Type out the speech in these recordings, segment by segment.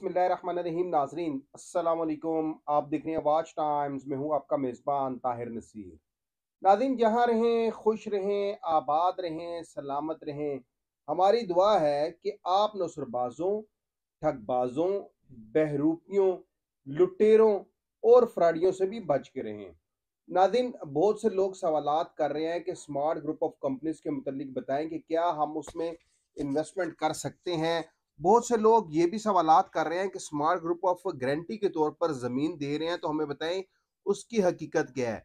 बिसमीम नाजरीन असलकुम आप देख रहे हैं वाच टाइम्स में हूँ आपका मेज़बान ताहिर नसीर नाजरीन जहाँ रहें खुश रहें आबाद रहें सलामत रहें हमारी दुआ है कि आप नसरबाजों ठगबाजों बहरूपियों लुटेरों और फ्राडियों से भी बच के रहें नादिन बहुत से लोग सवाल कर रहे हैं कि स्मार्ट ग्रुप ऑफ कंपनीज के मतलब बताएं कि क्या हम उसमें इन्वेस्टमेंट कर सकते हैं बहुत से लोग ये भी सवाल कर रहे हैं कि स्मार्ट ग्रुप ऑफ गारंटी के तौर पर ज़मीन दे रहे हैं तो हमें बताएं उसकी हकीकत क्या है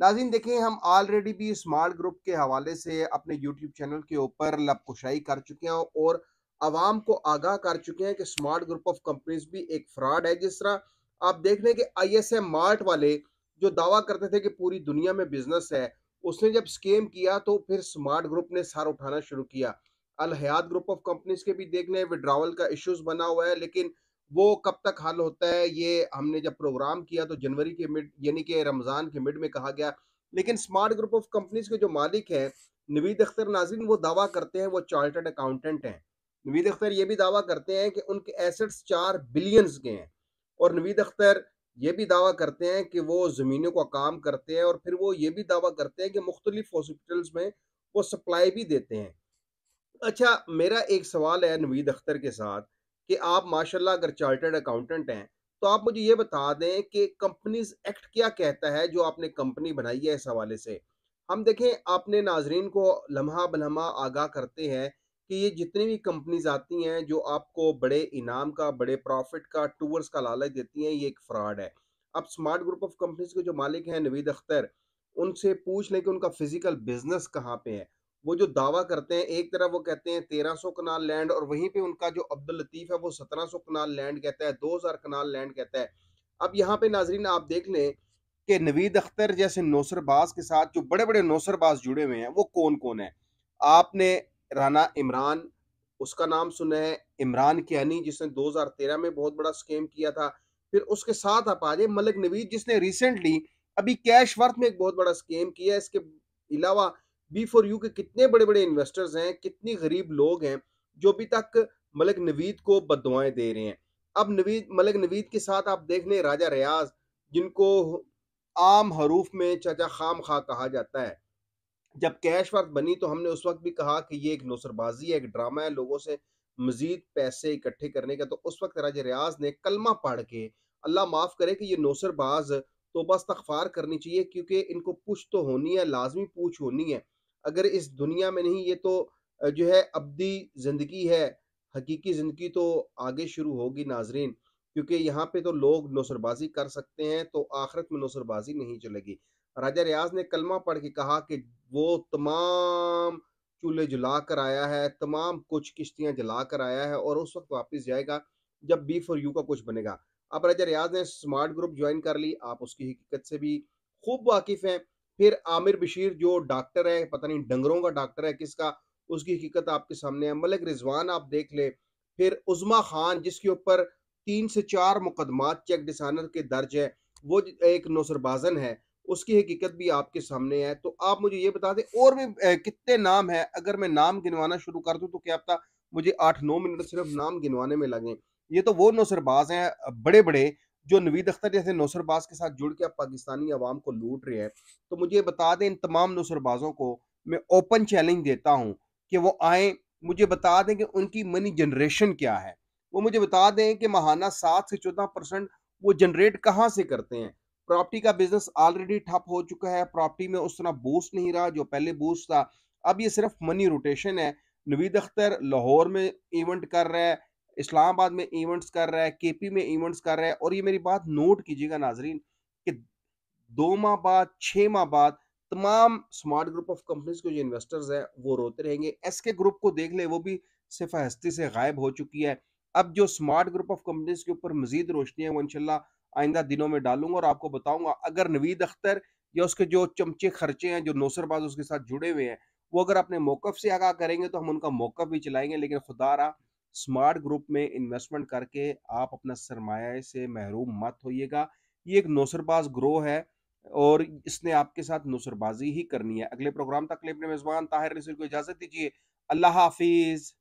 नाजिन देखें हम ऑलरेडी भी स्मार्ट ग्रुप के हवाले से अपने यूट्यूब चैनल के ऊपर लपकुशाई कर चुके हैं और आवाम को आगाह कर चुके हैं कि स्मार्ट ग्रुप ऑफ कंपनीज भी एक फ्रॉड है जिस तरह आप देख रहे हैं कि आई एस एम मार्ट वाले जो दावा करते थे कि पूरी दुनिया में बिजनेस है उसने जब स्केम किया तो फिर स्मार्ट ग्रुप ने सर उठाना शुरू किया अलहयात ग्रुप ऑफ कंपनीज के भी देखने विड्रावल का इश्यूज बना हुआ है लेकिन वो कब तक हल होता है ये हमने जब प्रोग्राम किया तो जनवरी के मिड यानी कि रमज़ान के मिड में कहा गया लेकिन स्मार्ट ग्रुप ऑफ कंपनीज के जो मालिक हैं नवीद अख्तर नाजरीन वो दावा करते हैं वो चार्टर्ड अकाउंटेंट हैं नवीद अख्तर ये भी दावा करते हैं कि उनके एसेट्स चार बिलियंस के हैं और नवीद अख्तर ये भी दावा करते हैं कि वो ज़मीनों का काम करते हैं और फिर वो ये भी दावा करते हैं कि मुख्तलिफ हॉस्पिटल्स में वो सप्लाई भी देते हैं अच्छा मेरा एक सवाल है नवीद अख्तर के साथ कि आप माशाल्लाह अगर चार्टर्ड अकाउंटेंट हैं तो आप मुझे ये बता दें कि कंपनीज एक्ट क्या कहता है जो आपने कंपनी बनाई है इस हवाले से हम देखें आपने नाजरीन को लम्हा बलम्हा आगाह करते हैं कि ये जितनी भी कंपनीज आती हैं जो आपको बड़े इनाम का बड़े प्रॉफिट का टूर्स का लालच देती हैं ये एक फ्रॉड है अब स्मार्ट ग्रुप ऑफ कंपनीज के जो मालिक हैं नवीद अख्तर उनसे पूछ लें कि उनका फिजिकल बिजनेस कहाँ पे है वो जो दावा करते हैं एक तरफ वो कहते हैं तेरह सौ कनाल लैंड और वहीं पे उनका जो अब्दुल लतीफ़ है वो सौ कनाल लैंड कहता है हजार कनाल लैंड कहता है अब यहाँ पे नाजरीन आप देख लें कि नवीद अख्तर जैसे नौसरबाज के साथ जो बड़े बड़े नौसरबाज जुड़े हुए हैं वो कौन कौन है आपने राना इमरान उसका नाम सुना है इमरान कियानी जिसने 2013 में बहुत बड़ा स्केम किया था फिर उसके साथ आप आ जाए मलिक नवीद जिसने रिसेंटली अभी कैश वर्थ में एक बहुत बड़ा स्केम किया है इसके अलावा बी फॉर यू के कितने बड़े बड़े इन्वेस्टर्स हैं कितनी गरीब लोग हैं जो अभी तक मलिक नवीद को बदवाएं दे रहे हैं अब नवीद मलिक नवीद के साथ आप देख लें राजा रियाज जिनको आम हरूफ में चाचा खाम खा कहा जाता है जब कैश वक्त बनी तो हमने उस वक्त भी कहा कि ये एक नौसरबाजी है एक ड्रामा है लोगों से मजीद पैसे इकट्ठे करने का तो उस वक्त राजा रियाज ने कलमा पढ़ के अल्लाह माफ़ करे कि ये नौसरबाज तो बस तखफार करनी चाहिए क्योंकि इनको पूछ तो होनी है लाजमी पूछ होनी है अगर इस दुनिया में नहीं ये तो जो है अबदी ज़िंदगी है हकीकी ज़िंदगी तो आगे शुरू होगी नाजरीन क्योंकि यहाँ पे तो लोग नौसरबाजी कर सकते हैं तो आखिरत में नौसरबाजी नहीं चलेगी राजा रियाज ने कलमा पढ़ के कहा कि वो तमाम चूल्हे जला कर आया है तमाम कुछ किश्तियां जला कर आया है और उस वक्त वापस जाएगा जब बी फॉर यू का कुछ बनेगा अब राजा रियाज ने स्मार्ट ग्रुप ज्वाइन कर ली आप उसकी हकीकत से भी खूब वाकिफ हैं फिर आमिर बशीर जो डॉक्टर है पता नहीं डंगरों का डॉक्टर है किसका उसकी हकीकत आपके सामने है मलिक रिजवान आप देख ले फिर उजमा खान जिसके ऊपर तीन से चार मुकदमात चेक डिसानर के दर्ज है वो एक नौसरबाजन है उसकी हकीकत भी आपके सामने है तो आप मुझे ये बता दें और भी कितने नाम है अगर मैं नाम गिनवाना शुरू कर दूँ तो क्या पता मुझे आठ नौ मिनट सिर्फ नाम गिनवाने में लगे ये तो वो नौसरबाज हैं बड़े बड़े जो नवीद अख्तर जैसे नौसरबाज के साथ जुड़ के अब पाकिस्तानी आवाम को लूट रहे हैं तो मुझे बता दें इन तमाम नौसरबाजों को मैं ओपन चैलेंज देता हूँ कि वो आए मुझे बता दें कि उनकी मनी जनरेशन क्या है वो मुझे बता दें कि महाना सात से चौदह परसेंट वो जनरेट कहाँ से करते हैं प्रॉपर्टी का बिजनेस ऑलरेडी ठप हो चुका है प्रॉपर्टी में उस तरह बूस्ट नहीं रहा जो पहले बूस्ट था अब ये सिर्फ मनी रोटेशन है नवीद अख्तर लाहौर में इवेंट कर रहा है इस्लामाबाद में इवेंट्स कर रहा है केपी में इवेंट्स कर रहा है और ये मेरी बात नोट कीजिएगा नाजरीन कि दो माह बाद छः माह बाद तमाम स्मार्ट ग्रुप ऑफ कंपनीज के जो इन्वेस्टर्स हैं वो रोते रहेंगे एस के ग्रुप को देख ले वो भी सिर्फ हस्ती से गायब हो चुकी है अब जो स्मार्ट ग्रुप ऑफ कंपनीज के ऊपर मजीद रोशनी है वो इनशाला आइंदा दिनों में डालूंगा और आपको बताऊंगा अगर नवीद अख्तर या उसके जो चमचे खर्चे हैं जो नौसरबाज उसके साथ जुड़े हुए हैं वो अगर अपने मौकफ से आगाह करेंगे तो हम उनका मौकफ भी चलाएंगे लेकिन खुदा रहा स्मार्ट ग्रुप में इन्वेस्टमेंट करके आप अपना सरमाया से महरूम मत होइएगा ये एक नौसरबाज ग्रोह है और इसने आपके साथ नौसरबाजी ही करनी है अगले प्रोग्राम तक अपने मेज़बान ताहिर नसीर को इजाज़त दीजिए अल्लाह हाफिज़